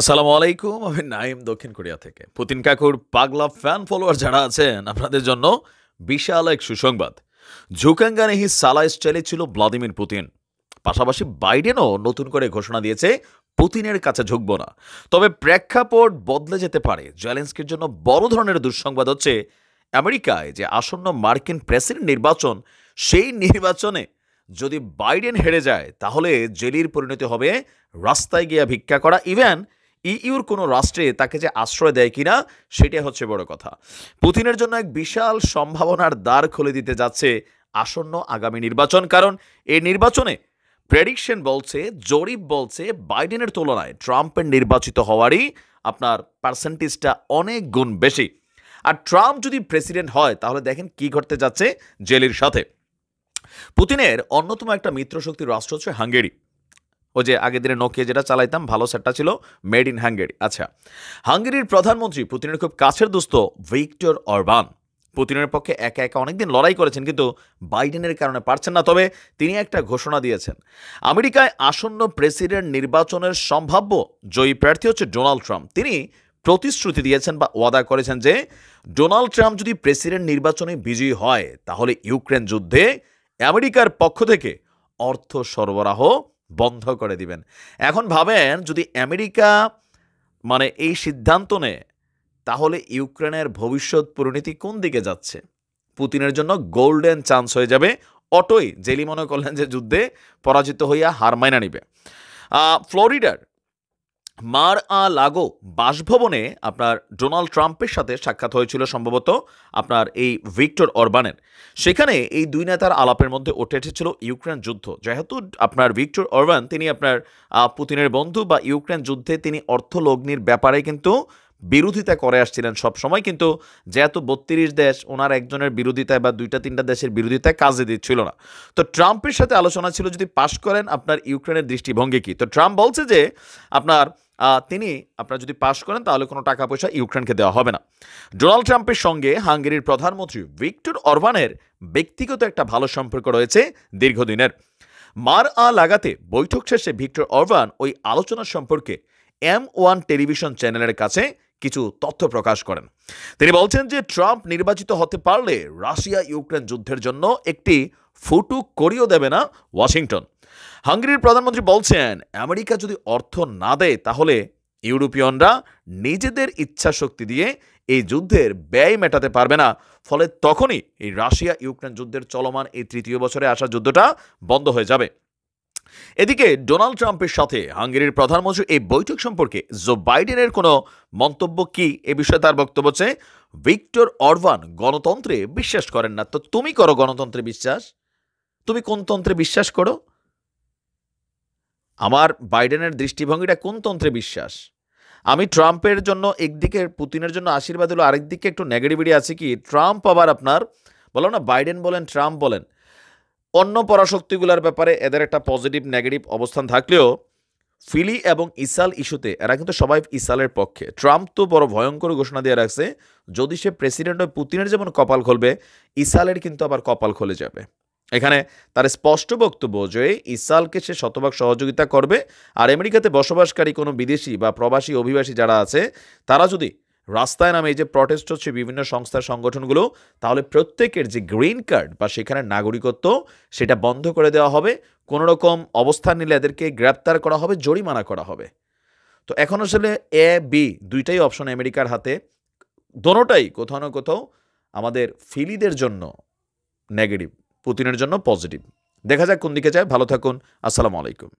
আসসালামু আলাইকুম আমি নাইম দক্ষিণ কোরিয়া থেকে পুতিন কাকুর পাগলা ফ্যান ফলোয়ার যারা আছেন আপনাদের জন্য বিশাল এক সুসংবাদ ঝুকাঙ্গানেহি সালা স্টাইলে ছিল ভ্লাদিমির পুতিন পাশাপাশি বাইডেনও নতুন করে ঘোষণা দিয়েছে পুতিনের কাছে ঝুঁকব না তবে প্রেক্ষাপট বদলে যেতে পারে জেলেন্সকির জন্য বড় ধরনের দুঃসংবাদ হচ্ছে আমেরিকায় যে আসন্ন মার্কিন প্রেসিডেন্ট নির্বাচন সেই নির্বাচনে যদি বাইডেন হেরে যায় তাহলে জেলির পরিণতি হবে রাস্তায় গিয়া ভিক্ষা করা ইভেন ইইউর কোনো রাষ্ট্রে তাকে যে আশ্রয় দেয় কিনা সেটাই হচ্ছে বড় কথা পুতিনের জন্য এক বিশাল সম্ভাবনার দ্বার খুলে দিতে যাচ্ছে আসন্ন আগামী নির্বাচন কারণ এই নির্বাচনে প্রেডিকশন বলছে জরিপ বলছে বাইডেনের তুলনায় ট্রাম্পের নির্বাচিত হওয়ারই আপনার পার্সেন্টেজটা অনেক গুণ বেশি আর ট্রাম্প যদি প্রেসিডেন্ট হয় তাহলে দেখেন কি ঘটতে যাচ্ছে জেলির সাথে পুতিনের অন্যতম একটা মিত্রশক্তির রাষ্ট্র হচ্ছে হাঙ্গেরি ওই যে আগের দিনে নোকিয়া যেটা চালাইতাম ভালো সেটটা ছিল মেড ইন হাঙ্গেরি আচ্ছা হাঙ্গেরির প্রধানমন্ত্রী পুতিনের খুব কাছের দোস্ত ভিক্টর অরবান পুতিনের পক্ষে একা একা অনেকদিন লড়াই করেছেন কিন্তু বাইডেনের কারণে পারছেন না তবে তিনি একটা ঘোষণা দিয়েছেন আমেরিকায় আসন্ন প্রেসিডেন্ট নির্বাচনের সম্ভাব্য জয়ী প্রার্থী হচ্ছে ডোনাল্ড ট্রাম্প তিনি প্রতিশ্রুতি দিয়েছেন বা ওয়াদা করেছেন যে ডোনাল্ড ট্রাম্প যদি প্রেসিডেন্ট নির্বাচনে বিজয়ী হয় তাহলে ইউক্রেন যুদ্ধে আমেরিকার পক্ষ থেকে অর্থ সরবরাহ বন্ধ করে দিবেন এখন ভাবেন যদি আমেরিকা মানে এই সিদ্ধান্ত নেয় তাহলে ইউক্রেনের ভবিষ্যৎ পরিণতি কোন দিকে যাচ্ছে পুতিনের জন্য গোল্ডেন চান্স হয়ে যাবে অটোই জেলি মনে করলেন যে যুদ্ধে পরাজিত হইয়া হার মাইনা নিবে ফ্লোরিডার মার আ লাগো বাসভবনে আপনার ডোনাল্ড ট্রাম্পের সাথে সাক্ষাৎ হয়েছিল সম্ভবত আপনার এই ভিক্টর অরবানের সেখানে এই দুই নেতার আলাপের মধ্যে ওঠে এসেছিল ইউক্রেন যুদ্ধ যেহেতু আপনার ভিক্টর অরবান তিনি আপনার পুতিনের বন্ধু বা ইউক্রেন যুদ্ধে তিনি অর্থ লগ্নির ব্যাপারে কিন্তু বিরোধিতা করে আসছিলেন সব সময় কিন্তু যেহেতু বত্রিশ দেশ ওনার একজনের বিরোধিতায় বা দুইটা তিনটা দেশের বিরোধিতায় কাজে দিচ্ছিল না তো ট্রাম্পের সাথে আলোচনা ছিল যদি পাশ করেন আপনার ইউক্রেনের দৃষ্টিভঙ্গি কী তো ট্রাম্প বলছে যে আপনার তিনি আপনার যদি পাশ করেন তাহলে কোনো টাকা পয়সা ইউক্রেনকে দেওয়া হবে না ডোনাল্ড ট্রাম্পের সঙ্গে হাঙ্গেরির প্রধানমন্ত্রী ভিক্টর অরবানের ব্যক্তিগত একটা ভালো সম্পর্ক রয়েছে দীর্ঘদিনের মার আ লাগাতে বৈঠক শেষে ভিক্টর অরবান ওই আলোচনা সম্পর্কে এম ওয়ান টেলিভিশন চ্যানেলের কাছে কিছু তথ্য প্রকাশ করেন তিনি বলছেন যে ট্রাম্প নির্বাচিত হতে পারলে রাশিয়া ইউক্রেন যুদ্ধের জন্য একটি ফুটু করিও দেবে না ওয়াশিংটন হাঙ্গেরির প্রধানমন্ত্রী বলছেন আমেরিকা যদি অর্থ না দেয় তাহলে ইউরোপিয়ানরা নিজেদের ইচ্ছা শক্তি দিয়ে এই যুদ্ধের ব্যয় মেটাতে পারবে না ফলে তখনই এই রাশিয়া ইউক্রেন যুদ্ধের চলমান এই তৃতীয় বছরে আসা যুদ্ধটা বন্ধ হয়ে যাবে এদিকে ডোনাল্ড ট্রাম্পের সাথে হাঙ্গেরির প্রধানমন্ত্রী এই বৈঠক সম্পর্কে জো বাইডেনের কোনো মন্তব্য কি এ বিষয়ে তার বক্তব্য হচ্ছে ভিক্টর অরভান গণতন্ত্রে বিশ্বাস করেন না তো তুমি করো গণতন্ত্রে বিশ্বাস তুমি কোন তন্ত্রে বিশ্বাস করো আমার বাইডেনের দৃষ্টিভঙ্গিটা কোন তন্ত্রে বিশ্বাস আমি ট্রাম্পের জন্য একদিকে পুতিনের জন্য আশীর্বাদ হলো আরেকদিকে একটু নেগেটিভিটি আছে কি ট্রাম্প আবার আপনার বলো না বাইডেন বলেন ট্রাম্প বলেন অন্য পরাশক্তিগুলোর ব্যাপারে এদের একটা পজিটিভ নেগেটিভ অবস্থান থাকলেও ফিলি এবং ইসাল ইস্যুতে এরা কিন্তু সবাই ইসালের পক্ষে ট্রাম্প তো বড় ভয়ঙ্কর ঘোষণা দিয়ে রাখছে যদি সে প্রেসিডেন্ট হয় পুতিনের যেমন কপাল খুলবে ইসালের কিন্তু আবার কপাল খুলে যাবে এখানে তার স্পষ্ট বক্তব্য যে ইসালকে সে শতভাগ সহযোগিতা করবে আর আমেরিকাতে বসবাসকারী কোনো বিদেশি বা প্রবাসী অভিবাসী যারা আছে তারা যদি রাস্তায় নামে এই যে প্রটেস্ট হচ্ছে বিভিন্ন সংস্থার সংগঠনগুলো তাহলে প্রত্যেকের যে গ্রিন কার্ড বা সেখানে নাগরিকত্ব সেটা বন্ধ করে দেওয়া হবে কোনো রকম অবস্থান নিলে এদেরকে গ্রেপ্তার করা হবে জরিমানা করা হবে তো এখন আসলে এ বি দুইটাই অপশন আমেরিকার হাতে দোনোটাই কোথাও না কোথাও আমাদের ফিলিদের জন্য নেগেটিভ পুতিনের জন্য পজিটিভ দেখা যাক কোন দিকে যায় ভালো থাকুন আসসালামু আলাইকুম